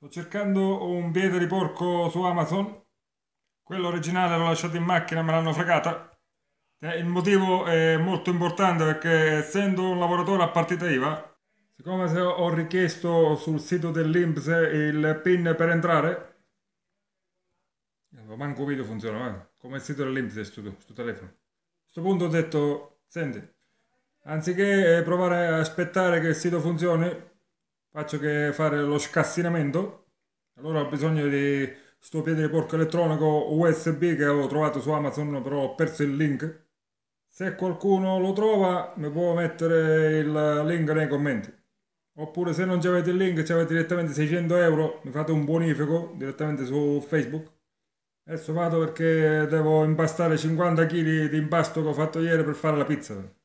Sto cercando un piede di porco su Amazon. Quello originale l'ho lasciato in macchina, e me l'hanno fregata. Eh, il motivo è molto importante perché essendo un lavoratore a partita IVA, siccome ho richiesto sul sito dell'Inps il PIN per entrare, eh, manco video funziona, eh? come il sito dell'Inps è sto, sto telefono. A questo punto ho detto, senti, anziché eh, provare a aspettare che il sito funzioni, faccio che fare lo scassinamento allora ho bisogno di sto piede di porco elettronico USB che avevo trovato su Amazon però ho perso il link se qualcuno lo trova mi può mettere il link nei commenti oppure se non avete il link ci avete direttamente 600 euro mi fate un bonifico direttamente su Facebook adesso vado perché devo impastare 50 kg di impasto che ho fatto ieri per fare la pizza